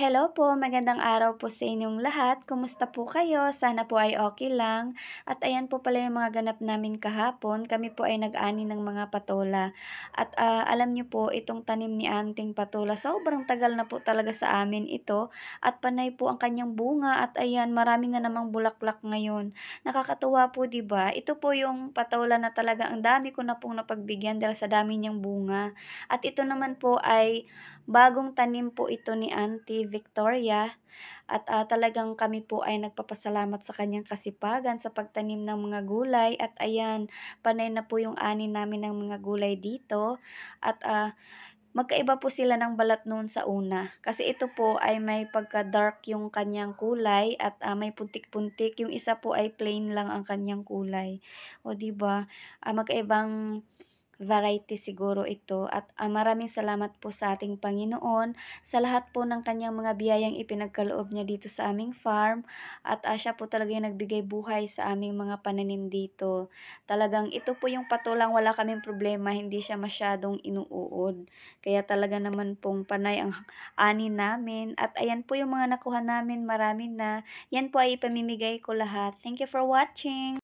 Hello po, magandang araw po sa inyong lahat. Kumusta po kayo? Sana po ay okay lang. At ayan po pala yung mga ganap namin kahapon. Kami po ay nag-ani ng mga patola. At uh, alam nyo po, itong tanim ni Anting Patola, sobrang tagal na po talaga sa amin ito. At panay po ang kanyang bunga at ayan, marami na namang bulaklak ngayon. Nakakatuwa po ba? Diba? Ito po yung patola na talaga ang dami ko na pong napagbigyan dahil sa dami niyang bunga. At ito naman po ay Bagong tanim po ito ni Auntie Victoria at uh, talagang kami po ay nagpapasalamat sa kanyang kasipagan sa pagtanim ng mga gulay at ayan, panay na po yung ani namin ng mga gulay dito at uh, magkaiba po sila ng balat noon sa una. Kasi ito po ay may pagka-dark yung kanyang kulay at uh, may puntik-puntik. Yung isa po ay plain lang ang kanyang kulay. O, di ba? Uh, magkaibang variety siguro ito. At uh, maraming salamat po sa ating Panginoon sa lahat po ng kanyang mga biyayang ipinagkaloob niya dito sa aming farm. At uh, siya po talaga yung nagbigay buhay sa aming mga pananim dito. Talagang ito po yung patulang wala kaming problema, hindi siya masyadong inuuod. Kaya talaga naman pong panay ang ani namin. At ayan po yung mga nakuha namin, marami na. Yan po ay ipamimigay ko lahat. Thank you for watching!